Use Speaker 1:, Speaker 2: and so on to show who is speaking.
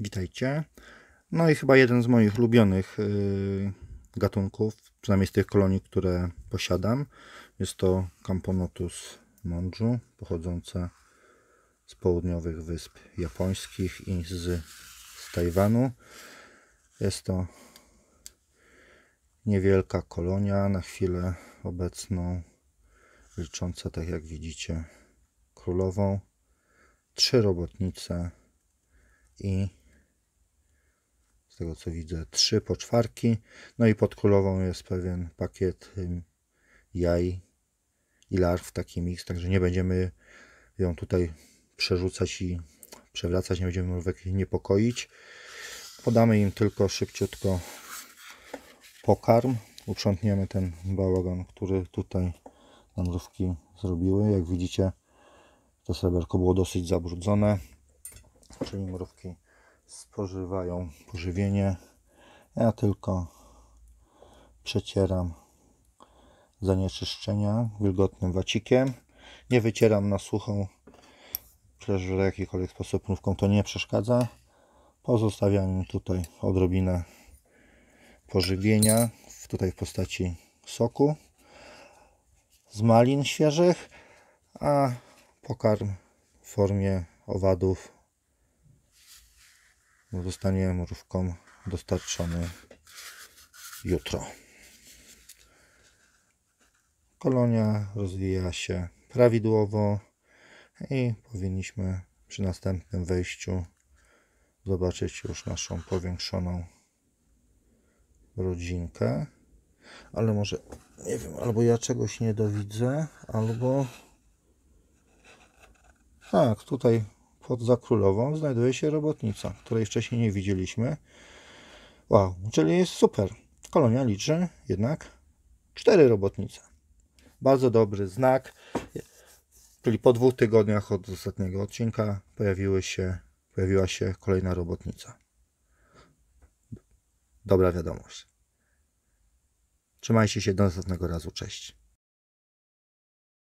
Speaker 1: Witajcie. No i chyba jeden z moich ulubionych y, gatunków, przynajmniej z tych kolonii, które posiadam. Jest to Camponotus mądrzu, pochodzące z południowych wysp japońskich i z, z Tajwanu. Jest to niewielka kolonia, na chwilę obecną licząca, tak jak widzicie, królową, trzy robotnice i z tego co widzę, trzy poczwarki. No i pod królową jest pewien pakiet jaj i larw, taki miks, także nie będziemy ją tutaj przerzucać i przewracać, nie będziemy mrówek niepokoić. Podamy im tylko szybciutko pokarm. Uprzątniemy ten bałagan, który tutaj nam mrówki zrobiły. Jak widzicie, to sreberko było dosyć zabrudzone, czyli mrówki spożywają pożywienie. Ja tylko przecieram zanieczyszczenia wilgotnym wacikiem. Nie wycieram na suchą przeżre w jakikolwiek sposób mrówką to nie przeszkadza. Pozostawiam tutaj odrobinę pożywienia, tutaj w postaci soku z malin świeżych, a pokarm w formie owadów zostanie mrówkom dostarczony jutro. Kolonia rozwija się prawidłowo i powinniśmy przy następnym wejściu zobaczyć już naszą powiększoną rodzinkę. Ale może, nie wiem, albo ja czegoś nie dowidzę, albo... Tak, tutaj pod za królową znajduje się robotnica, której wcześniej nie widzieliśmy. Wow, czyli jest super. Kolonia liczy jednak cztery robotnice. Bardzo dobry znak. Czyli po dwóch tygodniach od ostatniego odcinka pojawiły się, pojawiła się kolejna robotnica. Dobra wiadomość. Trzymajcie się do następnego razu. Cześć.